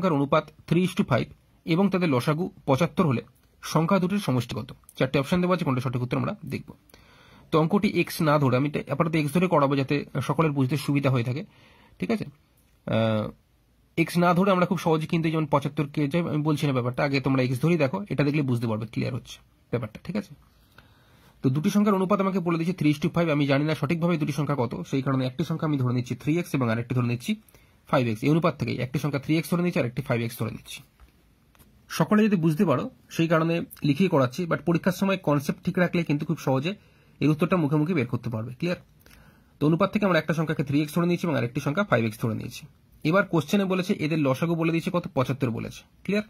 সংখ্যার অনুপাত three is two five এবং তাদের লসাগু পঁচাত্তর হলে সংখ্যা দুটির সমষ্টিগত চারটি অপশন দেওয়া আছে কোনটা সঠিক উত্তর আমরা দেখব তো অঙ্কটি এক্স না ধরে আমি আপাতত এক্স ধরে করাবো যাতে সকলের বুঝতে সুবিধা হয়ে থাকে ঠিক আছে এক্স না ধরে আমরা খুব সহজে কিন্তু যেমন পঁচাত্তর কে যাই আমি বলছি না ব্যাপারটা আগে তোমরা এক্স ধরেই দেখো এটা দেখলে বুঝতে পারবে ক্লিয়ার হচ্ছে ব্যাপারটা ঠিক আছে তো দুটি সংখ্যার অনুপাত আমাকে বলে দিচ্ছে থ্রি টু ফাইভ আমি জানি না সঠিকভাবে দুটি সংখ্যা কত সেই কারণে একটি সংখ্যা আমি ধরে নিচ্ছি থ্রি এক্স এবং আরেকটি ধরে নিচ্ছি ফাইভ এক্স এই অনুপাত থেকেই একটি সংখ্যা থ্রি এক্স ধরে নিচ্ছি আর একটি ফাইভ এক্স ধরে নিচ্ছি সকলে যদি বুঝতে পারো সেই কারণে লিখিয়ে করাচ্ছি বাট পরীক্ষার সময় কনসেপ্ট ঠিক রাখলে কিন্তু খুব সহজে এর উত্তরটা মুখোমুখি বের করতে পারবে ক্লিয়ার তো অনুপাত থেকে আমরা একটা সংখ্যাকে থ্রি এক্স ধরে নিয়েছি এবং আরেকটি সংখ্যা ফাইভ এক্স ধরে নিয়েছি এবার কোশ্চেনে বলেছে এদের লসাগু বলে দিয়েছে কত পঁচাত্তর বলেছে ক্লিয়ার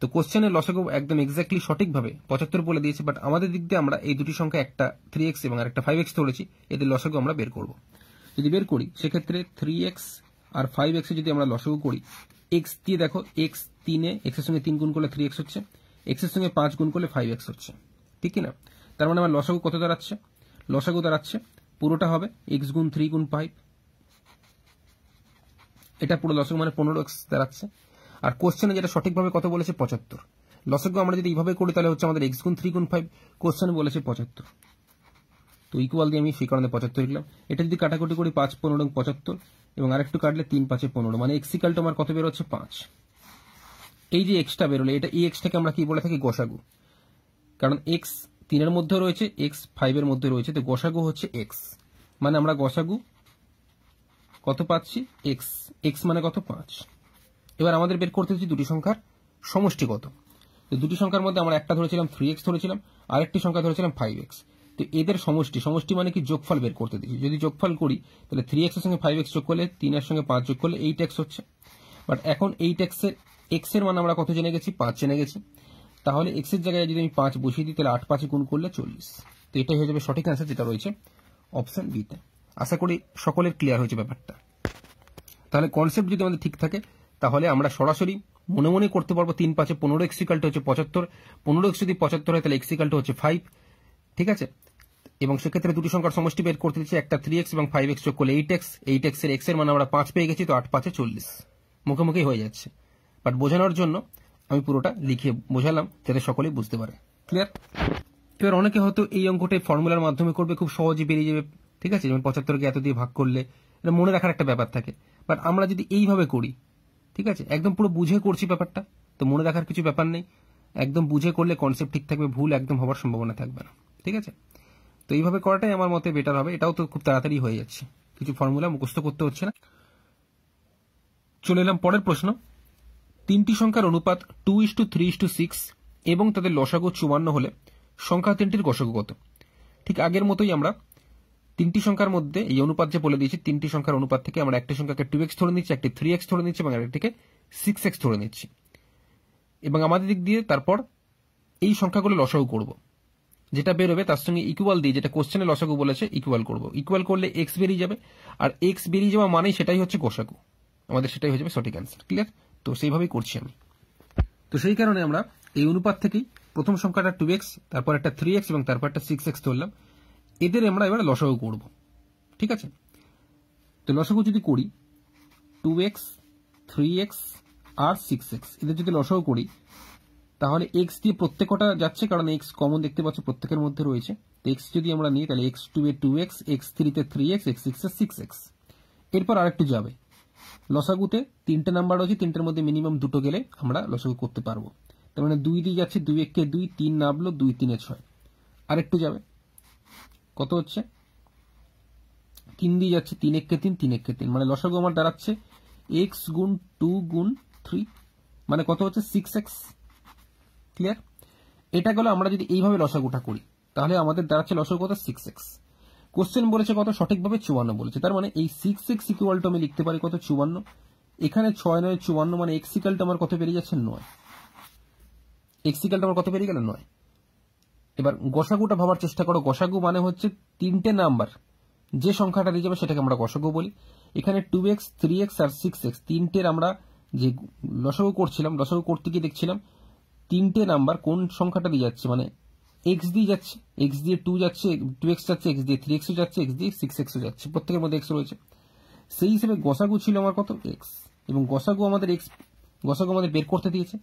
তো কোশ্চেনের লসাগু একদম এক্স্যাক্টলি সঠিকভাবে পঁচাত্তর বলে দিয়েছে বাট আমাদের দিক দিয়ে আমরা এই দুটি সংখ্যা একটা থ্রি এক্স এবং আরেকটা ফাইভ এক্স ধরেছি এদের লসাগু আমরা বের করব যদি বের করি সেক্ষেত্রে থ্রি এক্স আর ফাইভ এক্সে যদি আমরা লসগু করি এক্স দিয়ে দেখো এক্স তিনে এক্সের সঙ্গে তিন গুণ করলে থ্রি এক্স হচ্ছে এক্সের সঙ্গে পাঁচ গুণ করলে ফাইভ এক্স হচ্ছে ঠিক কিনা তার মানে আমার লসাগু কত দাঁড়াচ্ছে লসাগু দাঁড়াচ্ছে পুরোটা হবে এক্স গুণ থ্রি গুণ ফাইভ এটা পুরো লসক মানে পনেরো এক্স দাঁড়াচ্ছে আর কোশ্চেনে যেটা সঠিকভাবে কত বলেছে পঁচাত্তর লসাগু আমরা যদি এইভাবে করি তাহলে হচ্ছে আমাদের এক্স গুণ থ্রি গুণ ফাইভ কোশ্চেনে বলেছে পঁচাত্তর তো ইকুয়াল দিয়ে আমি সেই কারণে পঁচাত্তর লিখলাম এটা যদি কাটাকুটি করি পাঁচ পনেরো পঁচাত্তর এবং আরেকটু কাটলে তিন পাঁচে পনেরো মানে এক্সিকাল তোমার কত বেরোচ্ছে পাঁচ এই যে এক্সটা বেরোলো এটা এই এক্সটাকে আমরা কি বলে থাকি গোসাগু কারণ এক্স তিনের মধ্যে রয়েছে এক্স ফাইভের মধ্যে রয়েছে তো গোসাগু হচ্ছে এক্স মানে আমরা গোসাগু কত পাচ্ছি এক্স এক্স মানে কত পাঁচ এবার আমাদের বের করতে হচ্ছে দুটি সংখ্যার সমষ্টি কত দুটি সংখ্যার মধ্যে আমরা একটা ধরেছিলাম থ্রি এক্স ধরেছিলাম আরেকটি সংখ্যা ধরেছিলাম ফাইভ এক্স তো এদের সমষ্টি সমষ্টি মানে কি যোগফল বের করতে দিচ্ছি যদি যোগফল করি তাহলে থ্রি এক্সের সঙ্গে ফাইভ এক্স যোগ করলে তিনের সঙ্গে পাঁচ যোগ করলে এইট এক্স হচ্ছে বাট এখন এইট এক্সের এক্স এর মান আমরা কত জেনে গেছি পাঁচ জেনে গেছি তাহলে এক্স এর জায়গায় যদি আমি পাঁচ বসিয়ে দিই তাহলে আট পাঁচে গুণ করলে চল্লিশ তো এটাই হয়ে যাবে সঠিক অ্যান্সার যেটা রয়েছে অপশন বিতে আশা করি সকলের ক্লিয়ার হয়েছে ব্যাপারটা তাহলে কনসেপ্ট যদি আমাদের ঠিক থাকে তাহলে আমরা সরাসরি মনে মনে করতে পারবো তিন পাঁচে পনেরো এক্সিকাল্ট হচ্ছে পঁচাত্তর পনেরো এক্স যদি পঁচাত্তর হয় তাহলে এক্সিকাল্ট হচ্ছে ফাইভ ঠিক আছে এবং সেক্ষেত্রে দুটি সংখ্যার সমষ্টি বের করতে দিচ্ছে একটা থ্রি এক্স এবং ফাইভ এক্স যোগ করলে এইট এক্স এইট এক্স এর এক্স এর মানে আমরা পাঁচ পেয়ে গেছি তো আট পাঁচে চল্লিশ মুখোমুখি হয়ে যাচ্ছে বাট বোঝানোর জন্য আমি পুরোটা লিখে বোঝালাম যাতে সকলেই বুঝতে পারে ক্লিয়ার এবার অনেকে হয়তো এই অঙ্কটা ফর্মুলার মাধ্যমে করবে খুব সহজে বেরিয়ে যাবে ঠিক আছে যেমন পঁচাত্তরকে এত দিয়ে ভাগ করলে এটা মনে রাখার একটা ব্যাপার থাকে বাট আমরা যদি এইভাবে করি ঠিক আছে একদম পুরো বুঝে করছি ব্যাপারটা তো মনে রাখার কিছু ব্যাপার নেই একদম বুঝে করলে কনসেপ্ট ঠিক থাকবে ভুল একদম হওয়ার সম্ভাবনা থাকবে না ঠিক আছে তো এইভাবে করাটাই আমার মতে বেটার হবে এটাও তো খুব তাড়াতাড়ি হয়ে যাচ্ছে কিছু ফর্মুলা মুখস্থ করতে হচ্ছে না চলে এলাম পরের প্রশ্ন তিনটি সংখ্যার অনুপাত two is to three is to six এবং তাদের লসাগু চুয়ান্ন হলে সংখ্যা তিনটির গসাগু কত ঠিক আগের মতোই আমরা তিনটি সংখ্যার মধ্যে এই অনুপাত যে বলে দিয়েছি তিনটি সংখ্যার অনুপাত থেকে আমরা একটি সংখ্যাকে টু এক্স ধরে নিচ্ছি একটি থ্রি এক্স ধরে নিচ্ছি এবং আরেকটিকে সিক্স এক্স ধরে নিচ্ছি এবং আমাদের দিক দিয়ে তারপর এই সংখ্যাগুলো লসাগু করবো যেটা বেরোবে তার সঙ্গে ইকুয়াল দিয়ে যেটা কোশ্চেনে লসাকু বলেছে ইকুয়াল করব ইকুয়াল করলে এক্স বেরিয়ে যাবে আর এক্স বেরিয়ে যাওয়া মানেই সেটাই হচ্ছে কোশাকু আমাদের সেটাই হয়ে যাবে সঠিক অ্যান্সার ক্লিয়ার তো সেইভাবেই করছি আমি তো সেই কারণে আমরা এই অনুপাত থেকেই প্রথম সংখ্যাটা টু এক্স তারপর একটা থ্রি এক্স এবং তারপর একটা সিক্স এক্স ধরলাম এদের আমরা এবার লসাকু করব ঠিক আছে তো লসাকু যদি করি টু এক্স থ্রি এক্স আর সিক্স এক্স এদের যদি লসাকু করি তাহলে এক্স দিয়ে প্রত্যেকটা যাচ্ছে কারণ এক্স কমন দেখতে পাচ্ছ প্রত্যেকের মধ্যে রয়েছে তো এক্স যদি আমরা নিই তাহলে এক্স টু এ টু এক্স এক্স থ্রিতে থ্রি এক্স এক্স এ সিক্স এক্স এরপর আরেকটু যাবে লসাগুতে তিনটে নাম্বার রয়েছে তিনটের মধ্যে মিনিমাম দুটো গেলে আমরা লসাগু করতে পারবো তার মানে দুই দিয়ে যাচ্ছে দুই একে দুই তিন নামলো দুই তিনে ছয় আরেকটু যাবে কত হচ্ছে তিন দিয়ে যাচ্ছে তিন একে তিন তিন একে তিন মানে লসাগু আমার দাঁড়াচ্ছে এক্স গুণ টু গুণ থ্রি মানে কত হচ্ছে সিক্স এক্স ক্লিয়ার এটা গেলো আমরা যদি এইভাবে লসাগুটা করি তাহলে আমাদের দাঁড়াচ্ছে লসাগু কত সিক্স এক্স কোশ্চেন বলেছে কত সঠিকভাবে চুয়ান্ন বলেছে তার মানে এই সিক্স এক্স ইকুয়াল আমি লিখতে পারি কত চুয়ান্ন এখানে ছয় নয় চুয়ান্ন মানে এক্সিকালটা আমার কত বেরিয়ে যাচ্ছে নয় এক্সিকালটা আমার কত বেরিয়ে গেল নয় এবার গোসাগুটা ভাবার চেষ্টা করো গোসাগু মানে হচ্ছে তিনটে নাম্বার যে সংখ্যাটা দিয়ে যাবে সেটাকে আমরা গোসাগু বলি এখানে টু এক্স থ্রি এক্স আর সিক্স এক্স তিনটের আমরা যে লসাগু করছিলাম লসাগু করতে গিয়ে দেখছিলাম তিনটে নাম্বার কোন সংখ্যাটা দিয়ে যাচ্ছে মানে এক্স দিয়ে যাচ্ছে এক্স দিয়ে টু যাচ্ছে টু এক্স যাচ্ছে এক্স দিয়ে থ্রি এক্সও যাচ্ছে এক্স দিয়ে সিক্স এক্সও যাচ্ছে প্রত্যেকের মধ্যে এক্স রয়েছে সেই হিসেবে গসাগু ছিল আমার কত এক্স এবং গসাগু আমাদের এক্স গসাগু আমাদের বের করতে দিয়েছে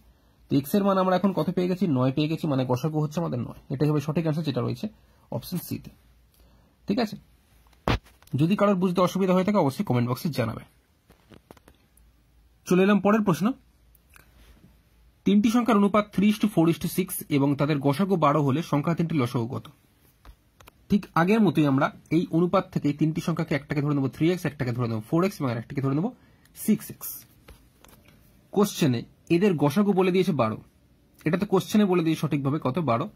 তো এক্স এর মান আমরা এখন কত পেয়ে গেছি নয় পেয়ে গেছি মানে গসাগু হচ্ছে আমাদের নয় এটাই হবে সঠিক অ্যান্সার যেটা রয়েছে অপশন সিতে ঠিক আছে যদি কারোর বুঝতে অসুবিধা হয়ে থাকে অবশ্যই কমেন্ট বক্সে জানাবে চলে এলাম পরের প্রশ্ন তিনটি সংখ্যার অনুপাত three is to four is to six এবং তাদের গসাগো বারো হলে সংখ্যা তিনটি লসগত ঠিক আগের মতোই আমরা এই অনুপাত থেকে তিনটি সংখ্যাকে একটাকে ধরে নেব থ্রি এক্স একটাকে ধরে নেব ফোর এক্স এবং একটাকে ধরে নেব সিক্স এক্স কোশ্চেনে এদের গসাগু বলে দিয়েছে বারো এটা তো কোশ্চেনে বলে দিয়ে সঠিকভাবে কত বারো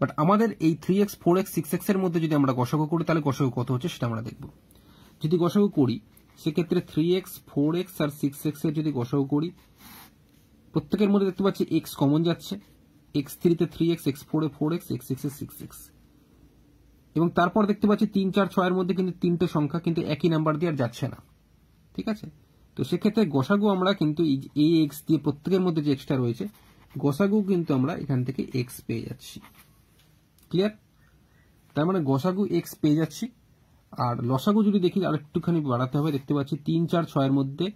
বাট আমাদের এই three x four x six x এর মধ্যে যদি আমরা গসাগু করি তাহলে গসাগু কত হচ্ছে সেটা আমরা দেখব যদি গসাগু করি সেক্ষেত্রে থ্রি এক্স ফোর এক্স আর সিক্স এক্স এর যদি গসাগু করি প্রত্যেকের মধ্যে দেখতে পাচ্ছি এক্স কমন যাচ্ছে এক্স থ্রিতে থ্রি এক্স এক্স ফোরে ফোর এক্স এক্স এক্সে সিক্স এক্স এবং তারপর দেখতে পাচ্ছি তিন চার ছয়ের মধ্যে কিন্তু তিনটে সংখ্যা কিন্তু একই নাম্বার দিয়ে আর যাচ্ছে না ঠিক আছে তো সেক্ষেত্রে গোসাগু আমরা কিন্তু এই এক্স দিয়ে প্রত্যেকের মধ্যে যে এক্সটা রয়েছে গোসাগু কিন্তু আমরা এখান থেকে এক্স পেয়ে যাচ্ছি ক্লিয়ার তার মানে গোসাগু এক্স পেয়ে যাচ্ছি আর লসাগু যদি দেখি আর একটুখানি বাড়াতে হবে দেখতে পাচ্ছি তিন চার ছয়ের মধ্যে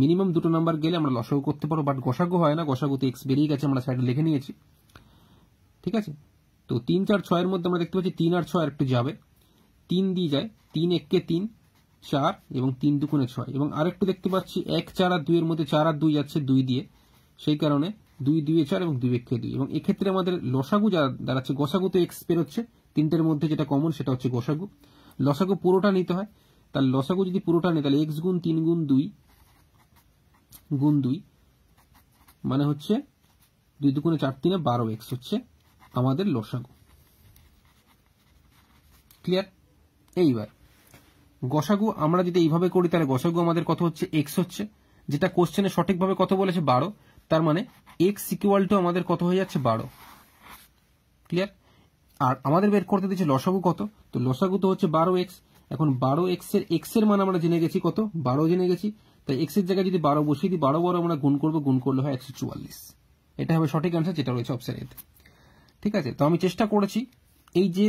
মিনিমাম দুটো নাম্বার গেলে আমরা লসাগু করতে পারবো বাট গোসাগু হয় না গোসাগুতে এক্স বেরিয়ে গেছে আমরা সাইডে লিখে নিয়েছি ঠিক আছে তো তিন চার ছয়ের মধ্যে আমরা দেখতে পাচ্ছি তিন আর ছয় একটু যাবে তিন দিয়ে যায় তিন এককে তিন চার এবং তিন দুগুণে ছয় এবং আরেকটু দেখতে পাচ্ছি এক চার আর দুইয়ের মধ্যে চার আর দুই যাচ্ছে দুই দিয়ে সেই কারণে দুই দুই চার এবং দুই কে দুই এবং এক্ষেত্রে আমাদের লসাগু যা দাঁড়াচ্ছে গোসাগু তো এক্স হচ্ছে তিনটের মধ্যে যেটা কমন সেটা হচ্ছে গোসাগু লসাগু পুরোটা নিতে হয় তার লসাগু যদি পুরোটা নেই তাহলে এক্স গুণ তিন গুণ দুই গুণ দুই মানে হচ্ছে দুই দুগুণে চার তিনে বারো এক্স হচ্ছে আমাদের লসাগু ক্লিয়ার এইবার গসাগু আমরা যদি এইভাবে করি তাহলে গসাগু আমাদের কত হচ্ছে এক্স হচ্ছে যেটা কোশ্চেনে সঠিকভাবে কত বলেছে বারো তার মানে এক্স ইকুয়াল টু আমাদের কত হয়ে যাচ্ছে বারো ক্লিয়ার আর আমাদের বের করতে দিচ্ছে লসাগু কত তো লসাগু তো হচ্ছে বারো এক্স এখন বারো এক্স এর এক্স এর মান আমরা জেনে গেছি কত বারো জেনে গেছি তাই এক্সের জায়গায় যদি বারো বসে যদি বারো বারো আমরা গুণ করবো গুণ করলে হয় একশো চুয়াল্লিশ এটা হবে সঠিক অ্যান্সার যেটা রয়েছে অপশন এতে ঠিক আছে তো আমি চেষ্টা করেছি এই যে